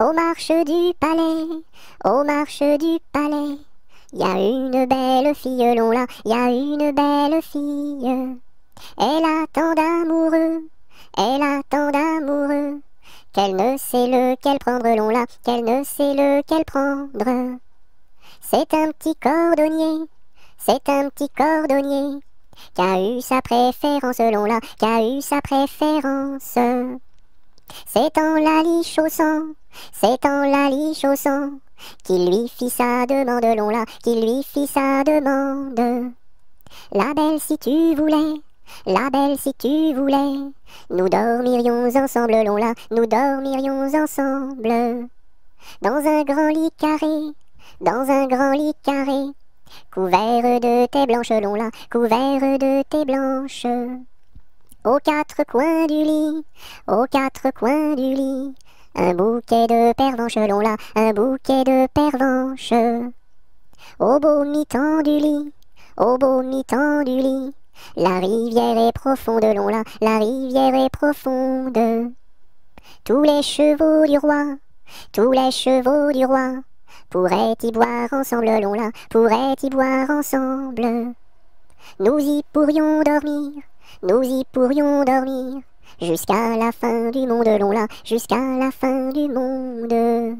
Aux marches du palais, aux marches du palais, y a une belle fille, l'on là, y a une belle fille. Elle attend d'amoureux, elle attend d'amoureux, qu'elle ne sait lequel prendre, l'on là, qu'elle ne sait lequel prendre. C'est un petit cordonnier, c'est un petit cordonnier, qui a eu sa préférence, l'on là, qui a eu sa préférence. C'est en la sang c'est en la Chaussant qui lui fit sa demande, l'on là, qui lui fit sa demande. La belle, si tu voulais, la belle, si tu voulais, nous dormirions ensemble, l'on là, nous dormirions ensemble. Dans un grand lit carré, dans un grand lit carré, couvert de tes blanches, l'on là, couvert de tes blanches. Aux quatre coins du lit, aux quatre coins du lit, un bouquet de pervenches, l'on là un bouquet de pervenches. Au beau mi-temps du lit, au beau mi-temps du lit. La rivière est profonde, l'on l'a, la rivière est profonde. Tous les chevaux du roi, tous les chevaux du roi. Pourraient y boire ensemble, l'on là pourraient y boire ensemble. Nous y pourrions dormir, nous y pourrions dormir. Jusqu'à la fin du monde, l'on l'a, jusqu'à la fin du monde.